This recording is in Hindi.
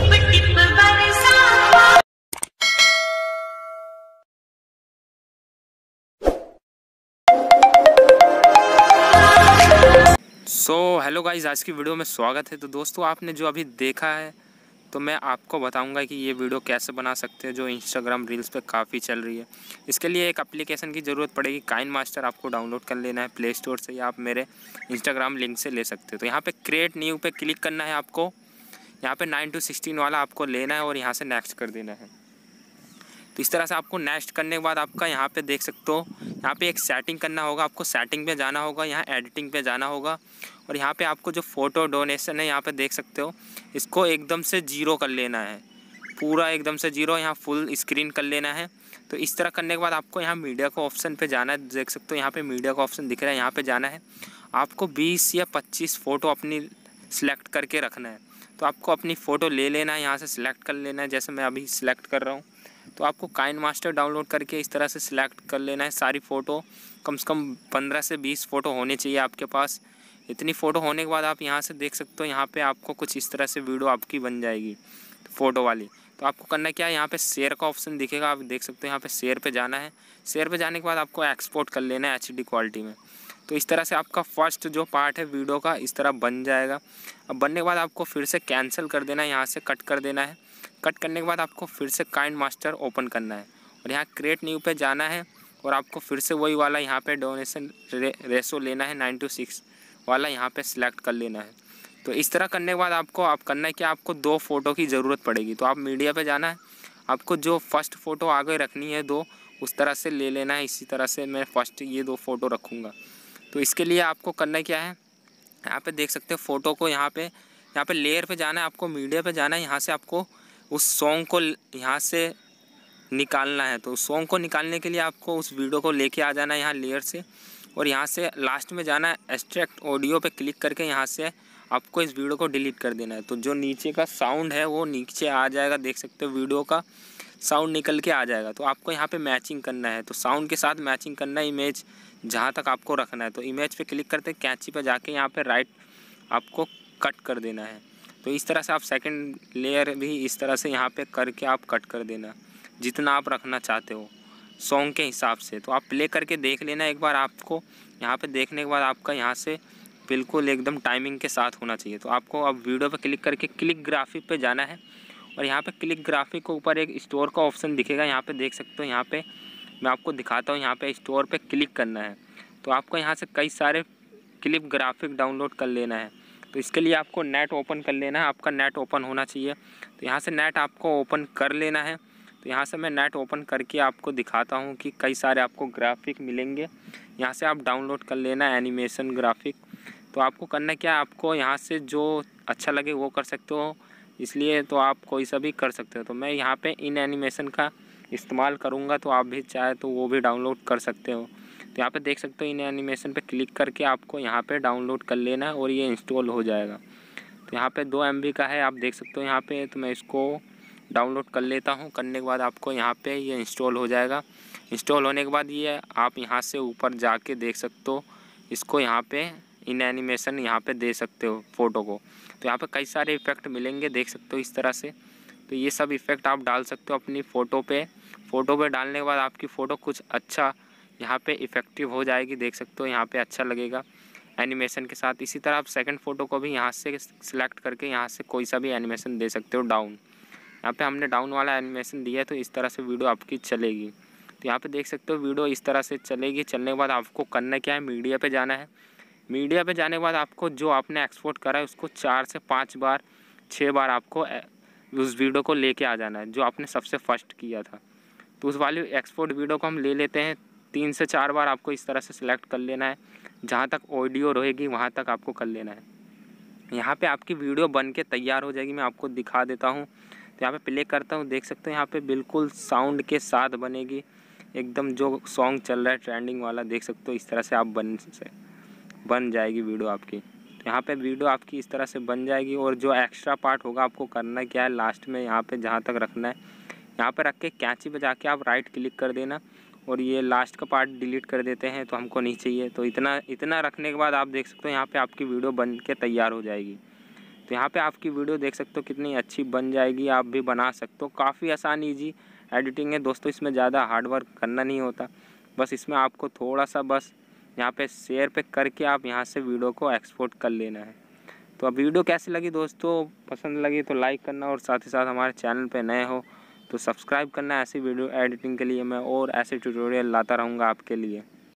सो हेलो गाइज आज की वीडियो में स्वागत है तो दोस्तों आपने जो अभी देखा है तो मैं आपको बताऊंगा कि ये वीडियो कैसे बना सकते हैं जो इंस्टाग्राम रील्स पे काफ़ी चल रही है इसके लिए एक एप्लीकेशन की ज़रूरत पड़ेगी काइन मास्टर आपको डाउनलोड कर लेना है प्ले स्टोर से या आप मेरे इंस्टाग्राम लिंक से ले सकते हो तो यहाँ पे क्रिएट न्यू पे क्लिक करना है आपको यहाँ पे नाइन टू सिक्सटीन वाला आपको लेना है और यहाँ से नेक्स्ट कर देना है तो इस तरह से आपको नेक्स्ट करने के बाद आपका यहाँ पे देख सकते हो यहाँ पे एक सेटिंग करना होगा आपको सेटिंग पे जाना होगा यहाँ एडिटिंग पे जाना होगा और यहाँ पे आपको जो फ़ोटो डोनेशन है यहाँ पे देख सकते हो इसको एकदम से जीरो कर लेना है पूरा एकदम से जीरो यहाँ फुल स्क्रीन कर लेना है तो इस तरह करने के बाद आपको यहाँ मीडिया का ऑप्शन पर जाना है देख सकते हो यहाँ पर मीडिया का ऑप्शन दिख रहा है यहाँ पर जाना है आपको बीस या पच्चीस फ़ोटो अपनी सिलेक्ट करके रखना है तो आपको अपनी फ़ोटो ले लेना है यहाँ से सिलेक्ट कर लेना है जैसे मैं अभी सिलेक्ट कर रहा हूँ तो आपको काइन मास्टर डाउनलोड करके इस तरह से सिलेक्ट कर लेना है सारी फ़ोटो कम से कम पंद्रह से बीस फ़ोटो होने चाहिए आपके पास इतनी फ़ोटो होने के बाद आप यहाँ से देख सकते हो यहाँ पर आपको कुछ इस तरह से वीडियो आपकी बन जाएगी फ़ोटो वाली तो आपको करना क्या है यहाँ पे शेयर का ऑप्शन दिखेगा आप देख सकते हो यहाँ पे शेयर पे जाना है शेयर पे जाने के बाद आपको एक्सपोर्ट कर लेना है एच क्वालिटी में तो इस तरह से आपका फर्स्ट जो पार्ट है वीडियो का इस तरह बन जाएगा अब बनने के बाद आपको फिर से कैंसिल कर देना है यहाँ से कट कर देना है कट करने के बाद आपको फिर से काइंड मास्टर ओपन करना है और यहाँ क्रिएट न्यू पे जाना है और आपको फिर से वही वाला यहाँ पे डोनेशन रे, रेसो लेना है नाइन टू सिक्स वाला यहाँ पे सिलेक्ट कर लेना है तो इस तरह करने के बाद आपको आप करना है कि आपको दो फ़ोटो की ज़रूरत पड़ेगी तो आप मीडिया पे जाना है आपको जो फर्स्ट फ़ोटो आगे रखनी है दो उस तरह से ले लेना है इसी तरह से मैं फ़र्स्ट ये दो फ़ोटो रखूँगा तो इसके लिए आपको करना क्या है यहाँ पे देख सकते हो फ़ोटो को यहाँ पे यहाँ पे लेयर पे जाना है आपको मीडिया पे जाना है यहाँ से आपको उस सॉन्ग को यहाँ से निकालना है तो उस सॉन्ग को निकालने के लिए आपको उस वीडियो को लेके आ जाना है यहाँ लेयर से और यहाँ से लास्ट में जाना है एक्स्ट्रैक्ट ऑडियो पे क्लिक करके यहाँ से आपको इस वीडियो को डिलीट कर देना है तो जो नीचे का साउंड है वो नीचे आ जाएगा देख सकते हो वीडियो का साउंड निकल के आ जाएगा तो आपको यहाँ पे मैचिंग करना है तो साउंड के साथ मैचिंग करना है इमेज जहाँ तक आपको रखना है तो इमेज पे क्लिक करते हैं कैंची पर जाके यहाँ पे राइट आपको कट कर देना है तो इस तरह से आप सेकेंड लेयर भी इस तरह से यहाँ पर करके आप कट कर देना जितना आप रखना चाहते हो सॉन्ग के हिसाब से तो आप प्ले करके देख लेना एक बार आपको यहाँ पर देखने के बाद आपका यहाँ से बिल्कुल एकदम टाइमिंग के साथ होना चाहिए तो आपको अब वीडियो पर क्लिक करके क्लिक ग्राफिक पर जाना है और यहाँ पे क्लिक ग्राफिक के ऊपर एक स्टोर का ऑप्शन दिखेगा यहाँ पे देख सकते हो यहाँ पे मैं आपको दिखाता हूँ यहाँ पे स्टोर पे क्लिक करना है तो आपको यहाँ से कई सारे क्लिप ग्राफिक डाउनलोड कर लेना है तो इसके लिए आपको नेट ओपन कर लेना है आपका नेट ओपन होना चाहिए तो यहाँ से नेट आपको ओपन कर लेना है तो यहाँ से मैं नेट ओपन करके आपको दिखाता हूँ कि कई सारे आपको ग्राफिक मिलेंगे यहाँ से आप डाउनलोड कर लेना एनिमेशन ग्राफिक तो आपको करना क्या आपको यहाँ से जो अच्छा लगे वो कर सकते हो इसलिए तो आप कोई सा भी कर सकते हो तो मैं यहाँ पे इन एनिमेशन का इस्तेमाल करूँगा तो आप भी चाहे तो वो भी डाउनलोड कर सकते हो तो यहाँ पे देख सकते हो इन एनिमेशन पे क्लिक करके आपको यहाँ पे डाउनलोड कर लेना है और ये इंस्टॉल हो जाएगा तो यहाँ पे दो एम का है आप देख सकते हो यहाँ पर तो मैं इसको डाउनलोड कर लेता हूँ करने के बाद आपको यहाँ पर ये इंस्टॉल हो जाएगा इंस्टॉल होने के बाद ये आप यहाँ से ऊपर जा देख सकते हो इसको यहाँ पर इन एनिमेशन यहाँ पे दे सकते हो फ़ोटो को तो यहाँ पे कई सारे इफ़ेक्ट मिलेंगे देख सकते हो इस तरह से तो ये सब इफ़ेक्ट आप डाल सकते हो अपनी फ़ोटो पे फ़ोटो पे डालने के बाद आपकी फ़ोटो कुछ अच्छा यहाँ पे इफ़ेक्टिव हो जाएगी देख सकते हो यहाँ पे अच्छा लगेगा एनिमेशन के साथ इसी तरह आप सेकेंड फ़ोटो को भी यहाँ से सिलेक्ट करके यहाँ से कोई सा भी एनिमेशन दे सकते हो डाउन यहाँ पर हमने डाउन वाला एनिमेशन दिया है तो इस तरह से वीडियो आपकी चलेगी तो यहाँ पर देख सकते हो वीडियो इस तरह से चलेगी चलने के बाद आपको करना क्या है मीडिया पर जाना है मीडिया पे जाने के बाद आपको जो आपने एक्सपोर्ट करा है उसको चार से पाँच बार छः बार आपको उस वीडियो को लेके आ जाना है जो आपने सबसे फर्स्ट किया था तो उस वाली एक्सपोर्ट वीडियो को हम ले लेते हैं तीन से चार बार आपको इस तरह से सिलेक्ट कर लेना है जहाँ तक ऑडियो रहेगी वहाँ तक आपको कर लेना है यहाँ पर आपकी वीडियो बन के तैयार हो जाएगी मैं आपको दिखा देता हूँ तो यहाँ पर प्ले करता हूँ देख सकते हो यहाँ पर बिल्कुल साउंड के साथ बनेगी एकदम जो सॉन्ग चल रहा है ट्रेंडिंग वाला देख सकते हो इस तरह से आप बन से बन जाएगी वीडियो आपकी तो यहाँ पे वीडियो आपकी इस तरह से बन जाएगी और जो एक्स्ट्रा पार्ट होगा आपको करना क्या है लास्ट में यहाँ पे जहाँ तक रखना है यहाँ पे रख के कैंची बजा के आप राइट क्लिक कर देना और ये लास्ट का पार्ट डिलीट कर देते हैं तो हमको नहीं चाहिए तो इतना इतना रखने के बाद आप देख सकते हो यहाँ पर आपकी वीडियो बन के तैयार हो जाएगी तो यहाँ पे आपकी वीडियो देख सकते हो कितनी अच्छी बन जाएगी आप भी बना सकते हो काफ़ी आसान ईजी एडिटिंग है दोस्तों इसमें ज़्यादा हार्डवर्क करना नहीं होता बस इसमें आपको थोड़ा सा बस यहाँ पे शेयर पे करके आप यहाँ से वीडियो को एक्सपोर्ट कर लेना है तो अब वीडियो कैसी लगी दोस्तों पसंद लगी तो लाइक करना और साथ ही साथ हमारे चैनल पे नए हो तो सब्सक्राइब करना ऐसी वीडियो एडिटिंग के लिए मैं और ऐसे ट्यूटोरियल लाता रहूँगा आपके लिए